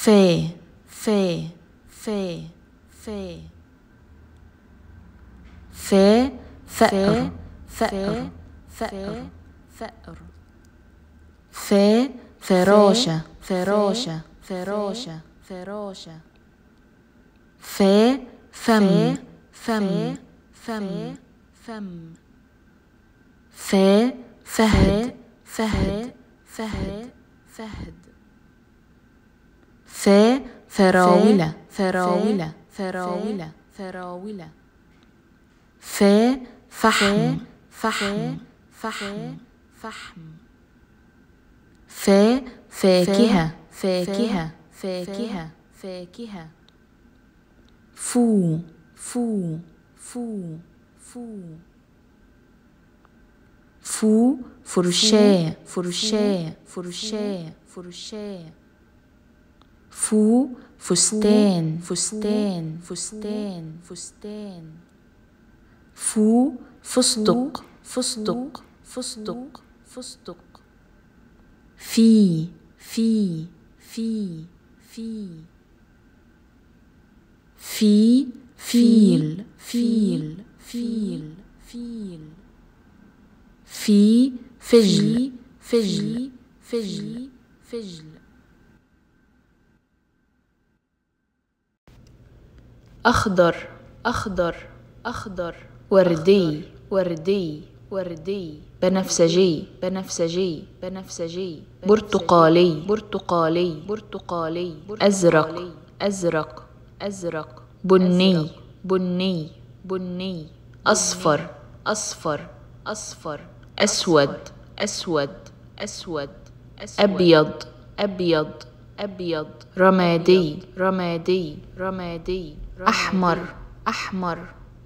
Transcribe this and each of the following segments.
في في في في في فأر فأر فأر فأر في فراشة فراشة فراشة فراشة في فم فم فم فم في فهد فهد فهد فهد ف فراولة فراولة فراولة فراولة ف فحم فحم فحم فحم ف فاكهة فاكهة فاكهة فاكهة فو فو فو فو فو فرشاة فرشاة فرشاة فرشاة فو فستان فستان فستان فستان فو فستق فستق فستق فستق في في في في في فيل فيل فيل فيل في فجل فجل فجل فجل أخضر أخضر أخضر وردي وردي وردي بنفسجي بنفسجي بنفسجي برتقالي برتقالي برتقالي أزرق أزرق أزرق بني بني بني أصفر أصفر أصفر أسود أسود أسود أبيض أبيض أبيض رمادي رمادي رمادي أحمر أحمر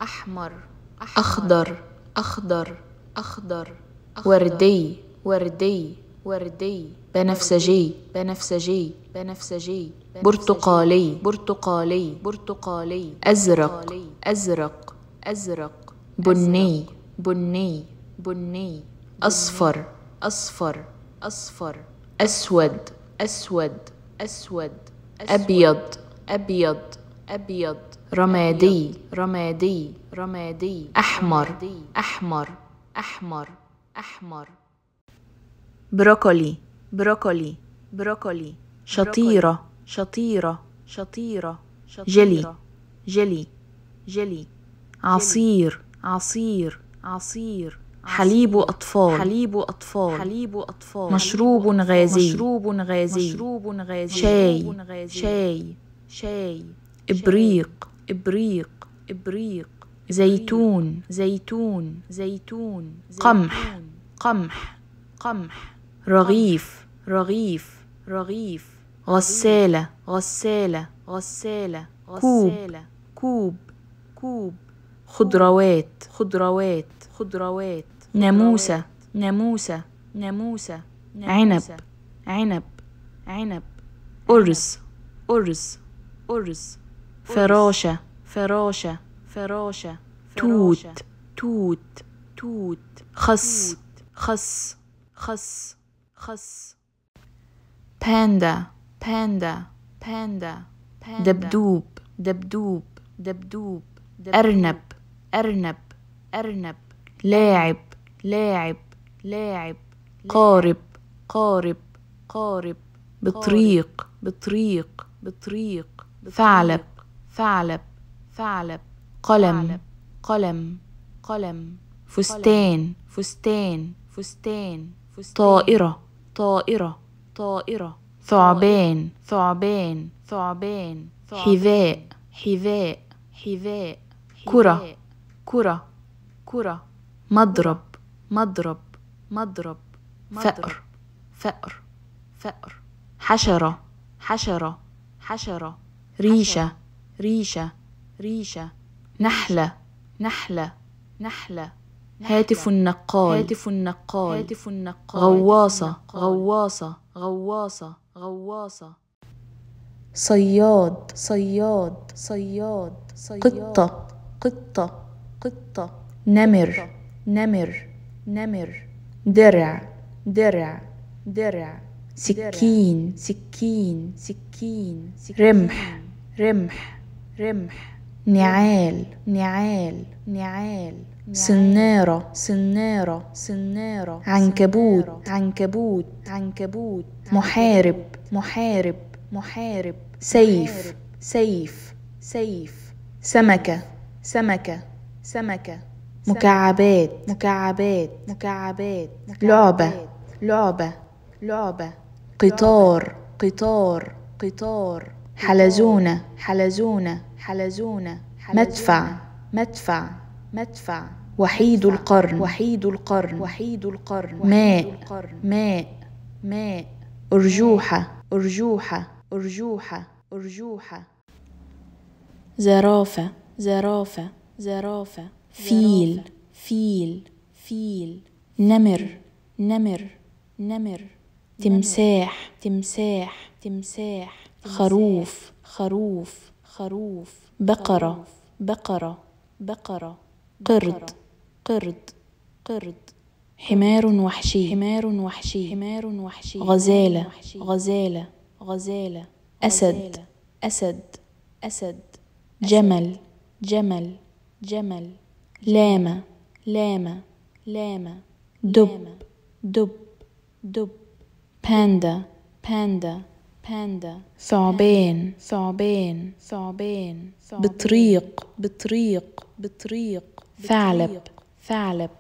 أحمر أخضر أخضر أخضر وردي وردي وردي بنفسجي بنفسجي بنفسجي برتقالي برتقالي برتقالي أزرق أزرق أزرق بني بني بني أصفر أصفر أصفر أسود أسود أسود أبيض أبيض أبيض رمادي رمادي رمادي أحمر أحمر أحمر أحمر بروكولي بروكولي بروكولي شطيرة شطيرة شطيرة جلي جلي جلي عصير عصير عصير حليب أطفال حليب أطفال حليب أطفال مشروب غازي مشروب غازي مشروب غازي شاي شاي شاي إبريق إبريق إبريق زيتون زيتون زيتون قمح قمح قمح رغيف رغيف رغيف غسالة غسالة غسالة كوب كوب كوب خضروات خضروات خضروات ناموسة ناموسة ناموسة عنب عنب عنب أرز أرز أرز فراشة فراشة فراشة توت توت توت خس خس خس خص باندا باندا باندا دبدوب دبدوب دبدوب أرنب أرنب أرنب لاعب لاعب لاعب قارب قارب قارب بطريق بطريق بطريق ثعلب ثعلب ثعلب قلم قلم قلم فستان فستان فستان طائرة طائرة طائرة ثعبان ثعبان ثعبان حذاء حذاء حذاء كرة كرة كرة مضرب مضرب مضرب فأر فأر فأر حشرة حشرة حشرة ريشة ريشة ريشة نحلة نحلة نحلة هاتف النقال هاتف النقال هاتف النقال غواصة غواصة غواصة غواصة صياد صياد صياد قطة قطة قطة نمر نمر نمر درع درع درع سكين سكين سكين رمح رمح رمح نعال نعال نعال سنارة سنارة سنارة عنكبوت عنكبوت عنكبوت محارب محارب محارب سيف سيف سيف سمكة سمكة سمكة مكعبات مكعبات مكعبات لعبة لعبة لعبة قطار قطار قطار حلزونة حلزونة حلزونة مدفع مدفع مدفع وحيد القرن وحيد القرن وحيد القرن ماء ماء ماء أرجوحة أرجوحة أرجوحة أرجوحة زرافة زرافة زرافة فيل فيل فيل نمر نمر نمر تمساح تمساح تمساح خروف خروف خروف بقرة بقرة بقرة قرد قرد قرد حمار وحشي حمار وحشي حمار وحشي غزالة غزالة غزالة أسد أسد أسد جمل جمل جمل لاما لاما لاما دب دب دب باندا باندا باندا ثعبان ثعبان ثعبان بطريق بطريق بطريق ثعلب ثعلب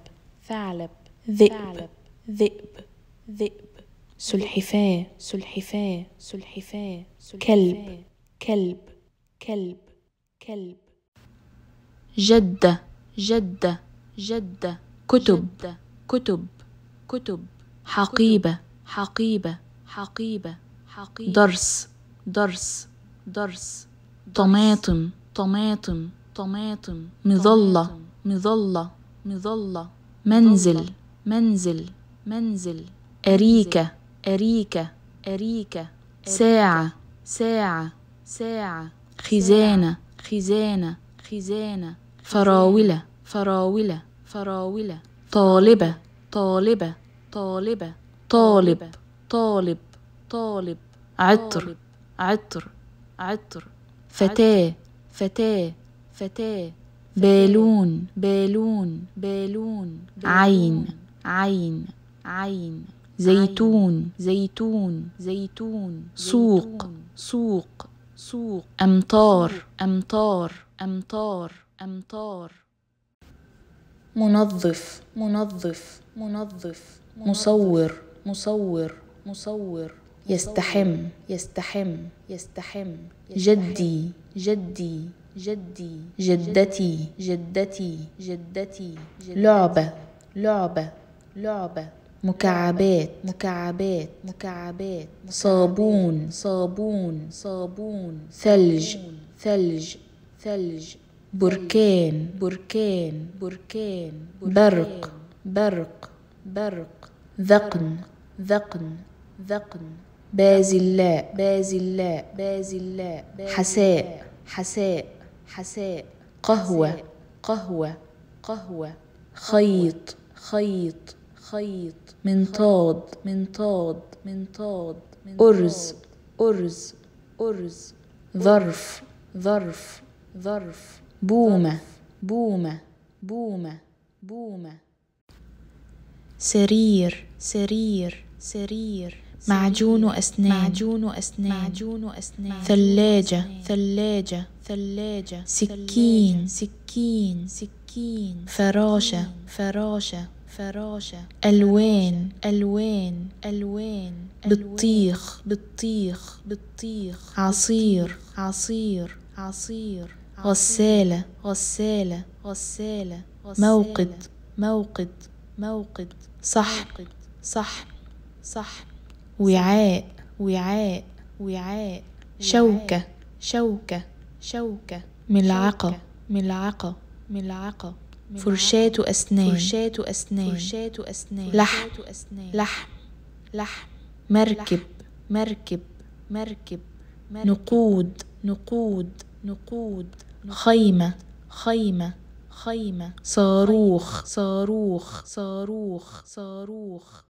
ثعلب ذئب ذئب ذئب سلحفاة سلحفاة سلحفاة كلب كلب كلب كلب جدة جدة جدة كتب كتب كتب حقيبة حقيبة حقيبة درس درس درس طماطم طماطم طماطم مظلة مظلة مظلة منزل منزل منزل أريكة أريكة أريكة ساعة ساعة ساعة خزانة خزانة خزانة فراولة فراولة فراولة طالبة طالبة طالبة طالب طالب طالب عطر عطر عطر فتاة فتاة فتاة بالون بالون بالون عين عين عين زيتون زيتون زيتون سوق سوق سوق أمطار أمطار أمطار أمطار منظف منظف منظف مصور مصور مصور يستحم يستحم يستحم جدي جدي جدي جدتي جدتي جدتي لعبة لعبة لعبة مكعبات مكعبات مكعبات صابون صابون صابون ثلج ثلج ثلج بركان بركان بركان برق برق برق ذقن ذقن ذقن بازلاء بازلاء بازلاء حساء حساء حساء قهوة قهوة قهوة خيط خيط خيط منطاد منطاد منطاد أرز أرز أرز ظرف ظرف ظرف بومة بومة بومة بومة سرير سرير سرير معجون وأسنان معجون وأسنان معجون وأسنان ثلاجة ثلاجة ثلاجة سكين سكين سكين فراشة فراشة فراشة ألوان ألوان ألوان بطيخ بطيخ بطيخ عصير عصير عصير غسالة غسالة غسالة موقد موقد موقد صح صح صح وعاء وعاء وعاء شوكة شوكة شوكة ملعقة ملعقة ملعقة فرشاة أسنان فرشاة أسنان فرشاة أسنان لحم لحم لحم مركب مركب مركب نقود نقود نقود خيمة خيمة خيمة صاروخ صاروخ صاروخ صاروخ